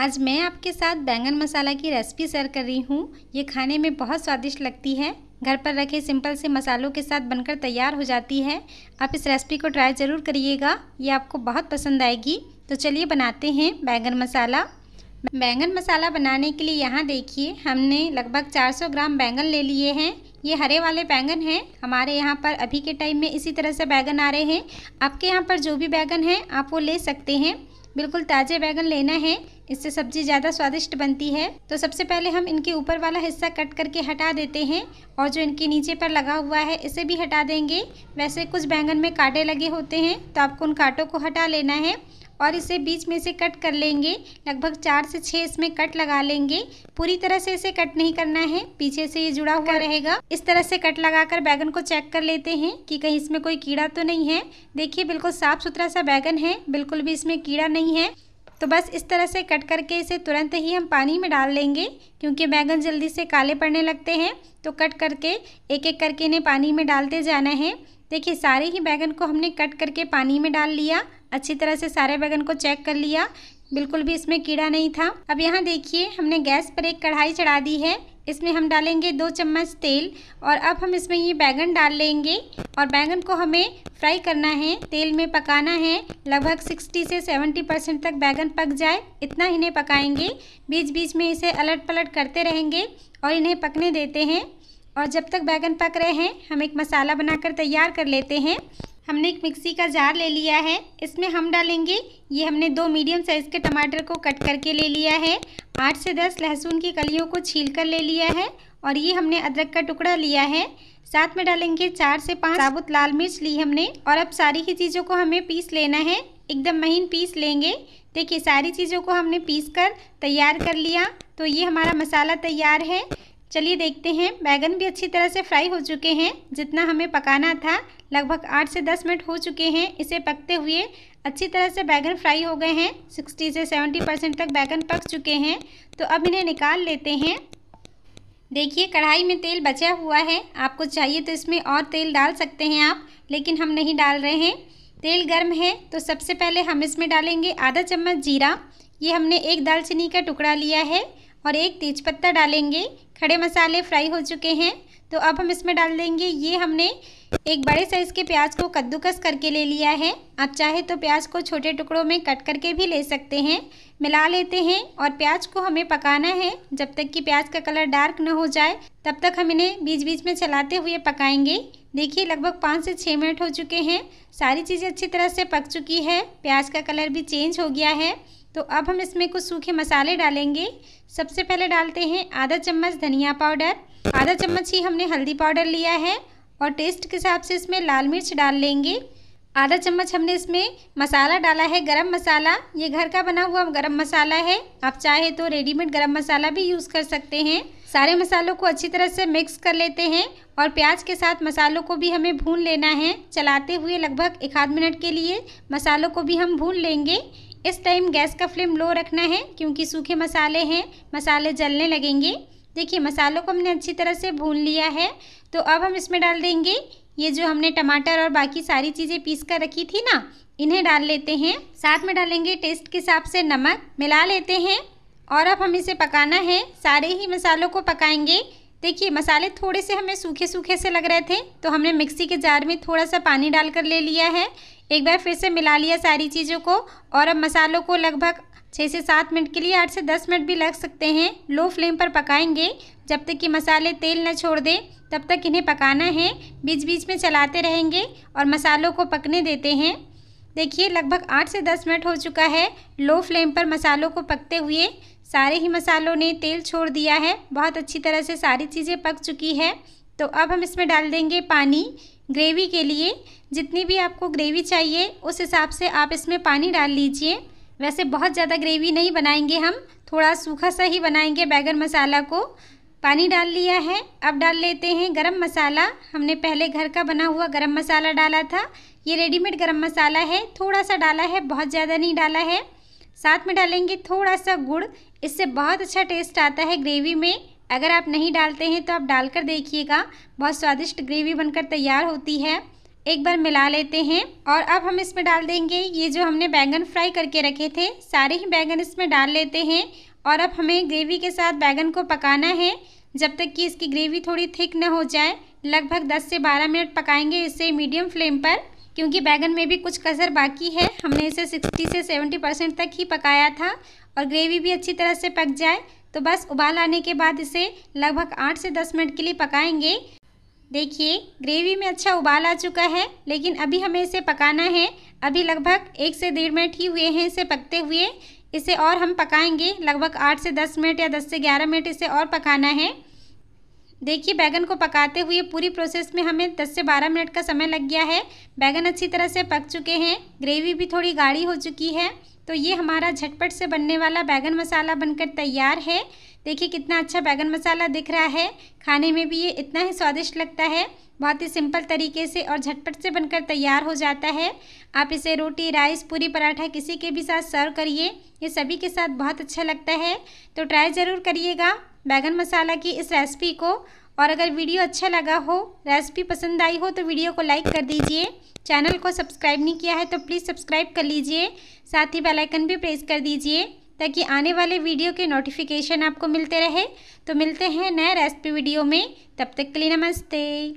आज मैं आपके साथ बैंगन मसाला की रेसिपी शेयर कर रही हूँ ये खाने में बहुत स्वादिष्ट लगती है घर पर रखे सिंपल से मसालों के साथ बनकर तैयार हो जाती है आप इस रेसिपी को ट्राई ज़रूर करिएगा ये आपको बहुत पसंद आएगी तो चलिए बनाते हैं बैंगन मसाला बैंगन मसाला बनाने के लिए यहाँ देखिए हमने लगभग 400 ग्राम बैंगन ले लिए हैं ये हरे वाले बैंगन हैं हमारे यहाँ पर अभी के टाइम में इसी तरह से बैंगन आ रहे हैं आपके यहाँ पर जो भी बैंगन है आप वो ले सकते हैं बिल्कुल ताज़े बैंगन लेना है इससे सब्जी ज़्यादा स्वादिष्ट बनती है तो सबसे पहले हम इनके ऊपर वाला हिस्सा कट करके हटा देते हैं और जो इनके नीचे पर लगा हुआ है इसे भी हटा देंगे वैसे कुछ बैंगन में कांटे लगे होते हैं तो आपको उन कांटों को हटा लेना है और इसे बीच में से कट कर लेंगे लगभग चार से छः इसमें कट लगा लेंगे पूरी तरह से इसे कट नहीं करना है पीछे से ये जुड़ा हुआ रहेगा इस तरह से कट लगाकर बैगन को चेक कर लेते हैं कि कहीं इसमें कोई कीड़ा तो नहीं है देखिए बिल्कुल साफ़ सुथरा सा बैगन है बिल्कुल भी इसमें कीड़ा नहीं है तो बस इस तरह से कट करके इसे तुरंत ही हम पानी में डाल लेंगे क्योंकि बैंगन जल्दी से काले पड़ने लगते हैं तो कट करके एक एक करके इन्हें पानी में डालते जाना है देखिए सारे ही बैगन को हमने कट करके पानी में डाल लिया अच्छी तरह से सारे बैगन को चेक कर लिया बिल्कुल भी इसमें कीड़ा नहीं था अब यहाँ देखिए हमने गैस पर एक कढ़ाई चढ़ा दी है इसमें हम डालेंगे दो चम्मच तेल और अब हम इसमें ये बैंगन डाल लेंगे और बैंगन को हमें फ्राई करना है तेल में पकाना है लगभग 60 से 70 परसेंट तक बैंगन पक जाए इतना इन्हें पकाएंगे बीच बीच में इसे अलट पलट करते रहेंगे और इन्हें पकने देते हैं और जब तक बैंगन पक रहे हैं हम एक मसाला बनाकर तैयार कर लेते हैं हमने एक मिक्सी का जार ले लिया है इसमें हम डालेंगे ये हमने दो मीडियम साइज़ के टमाटर को कट करके ले लिया है आठ से दस लहसुन की कलियों को छील कर ले लिया है और ये हमने अदरक का टुकड़ा लिया है साथ में डालेंगे चार से पाँच साबुत लाल मिर्च ली हमने और अब सारी ही चीज़ों को हमें पीस लेना है एकदम महीन पीस लेंगे देखिए सारी चीज़ों को हमने पीस कर तैयार कर लिया तो ये हमारा मसाला तैयार है चलिए देखते हैं बैगन भी अच्छी तरह से फ्राई हो चुके हैं जितना हमें पकाना था लगभग आठ से दस मिनट हो चुके हैं इसे पकते हुए अच्छी तरह से बैगन फ्राई हो गए हैं सिक्सटी से सेवेंटी परसेंट तक बैगन पक चुके हैं तो अब इन्हें निकाल लेते हैं देखिए कढ़ाई में तेल बचा हुआ है आपको चाहिए तो इसमें और तेल डाल सकते हैं आप लेकिन हम नहीं डाल रहे हैं तेल गर्म है तो सबसे पहले हम इसमें डालेंगे आधा चम्मच जीरा ये हमने एक दालचीनी का टुकड़ा लिया है और एक तेज़पत्ता डालेंगे खड़े मसाले फ्राई हो चुके हैं तो अब हम इसमें डाल देंगे ये हमने एक बड़े साइज़ के प्याज को कद्दूकस करके ले लिया है आप चाहे तो प्याज को छोटे टुकड़ों में कट करके भी ले सकते हैं मिला लेते हैं और प्याज को हमें पकाना है जब तक कि प्याज का कलर डार्क ना हो जाए तब तक हम इन्हें बीच बीच में चलाते हुए पकाएंगे देखिए लगभग पाँच से छः मिनट हो चुके हैं सारी चीज़ें अच्छी तरह से पक चुकी है प्याज का कलर भी चेंज हो गया है तो अब हम इसमें कुछ सूखे मसाले डालेंगे सबसे पहले डालते हैं आधा चम्मच धनिया पाउडर आधा चम्मच ही हमने हल्दी पाउडर लिया है और टेस्ट के हिसाब से इसमें लाल मिर्च डाल लेंगे आधा चम्मच हमने इसमें मसाला डाला है गरम मसाला ये घर का बना हुआ गरम मसाला है आप चाहे तो रेडीमेड गरम मसाला भी यूज़ कर सकते हैं सारे मसालों को अच्छी तरह से मिक्स कर लेते हैं और प्याज के साथ मसालों को भी हमें भून लेना है चलाते हुए लगभग एक आध मिनट के लिए मसालों को भी हम भून लेंगे इस टाइम गैस का फ्लेम लो रखना है क्योंकि सूखे मसाले हैं मसाले जलने लगेंगे देखिए मसालों को हमने अच्छी तरह से भून लिया है तो अब हम इसमें डाल देंगे ये जो हमने टमाटर और बाकी सारी चीज़ें पीस कर रखी थी ना इन्हें डाल लेते हैं साथ में डालेंगे टेस्ट के हिसाब से नमक मिला लेते हैं और अब हम इसे पकाना है सारे ही मसालों को पकाएंगे देखिए मसाले थोड़े से हमें सूखे सूखे से लग रहे थे तो हमने मिक्सी के जार में थोड़ा सा पानी डालकर ले लिया है एक बार फिर से मिला लिया सारी चीज़ों को और अब मसालों को लगभग छः से सात मिनट के लिए आठ से दस मिनट भी लग सकते हैं लो फ्लेम पर पकाएंगे जब तक कि मसाले तेल न छोड़ दें तब तक इन्हें पकाना है बीच बीच में चलाते रहेंगे और मसालों को पकने देते हैं देखिए लगभग आठ से दस मिनट हो चुका है लो फ्लेम पर मसालों को पकते हुए सारे ही मसालों ने तेल छोड़ दिया है बहुत अच्छी तरह से सारी चीज़ें पक चुकी है तो अब हम इसमें डाल देंगे पानी ग्रेवी के लिए जितनी भी आपको ग्रेवी चाहिए उस हिसाब से आप इसमें पानी डाल लीजिए वैसे बहुत ज़्यादा ग्रेवी नहीं बनाएंगे हम थोड़ा सूखा सा ही बनाएंगे बैगन मसाला को पानी डाल लिया है अब डाल लेते हैं गरम मसाला हमने पहले घर का बना हुआ गरम मसाला डाला था ये रेडीमेड गरम मसाला है थोड़ा सा डाला है बहुत ज़्यादा नहीं डाला है साथ में डालेंगे थोड़ा सा गुड़ इससे बहुत अच्छा टेस्ट आता है ग्रेवी में अगर आप नहीं डालते हैं तो आप डालकर देखिएगा बहुत स्वादिष्ट ग्रेवी बनकर तैयार होती है एक बार मिला लेते हैं और अब हम इसमें डाल देंगे ये जो हमने बैंगन फ्राई करके रखे थे सारे ही बैंगन इसमें डाल लेते हैं और अब हमें ग्रेवी के साथ बैंगन को पकाना है जब तक कि इसकी ग्रेवी थोड़ी थिक न हो जाए लगभग 10 से 12 मिनट पकाएंगे इसे मीडियम फ्लेम पर क्योंकि बैगन में भी कुछ कसर बाकी है हमने इसे 60 से 70 परसेंट तक ही पकाया था और ग्रेवी भी अच्छी तरह से पक जाए तो बस उबाल आने के बाद इसे लगभग आठ से दस मिनट के लिए पकाएंगे देखिए ग्रेवी में अच्छा उबाल आ चुका है लेकिन अभी हमें इसे पकाना है अभी लगभग एक से डेढ़ मिनट ही हुए हैं इसे पकते हुए इसे और हम पकाएंगे लगभग आठ से दस मिनट या दस से ग्यारह मिनट इसे और पकाना है देखिए बैगन को पकाते हुए पूरी प्रोसेस में हमें 10 से 12 मिनट का समय लग गया है बैगन अच्छी तरह से पक चुके हैं ग्रेवी भी थोड़ी गाढ़ी हो चुकी है तो ये हमारा झटपट से बनने वाला बैगन मसाला बनकर तैयार है देखिए कितना अच्छा बैगन मसाला दिख रहा है खाने में भी ये इतना ही स्वादिष्ट लगता है बहुत ही सिंपल तरीके से और झटपट से बनकर तैयार हो जाता है आप इसे रोटी राइस पूरी पराठा किसी के भी साथ सर्व करिए ये सभी के साथ बहुत अच्छा लगता है तो ट्राई ज़रूर करिएगा बैगन मसाला की इस रेसिपी को और अगर वीडियो अच्छा लगा हो रेसिपी पसंद आई हो तो वीडियो को लाइक कर दीजिए चैनल को सब्सक्राइब नहीं किया है तो प्लीज़ सब्सक्राइब कर लीजिए साथ ही बेल आइकन भी प्रेस कर दीजिए ताकि आने वाले वीडियो के नोटिफिकेशन आपको मिलते रहे तो मिलते हैं नए रेसिपी वीडियो में तब तक के लिए नमस्ते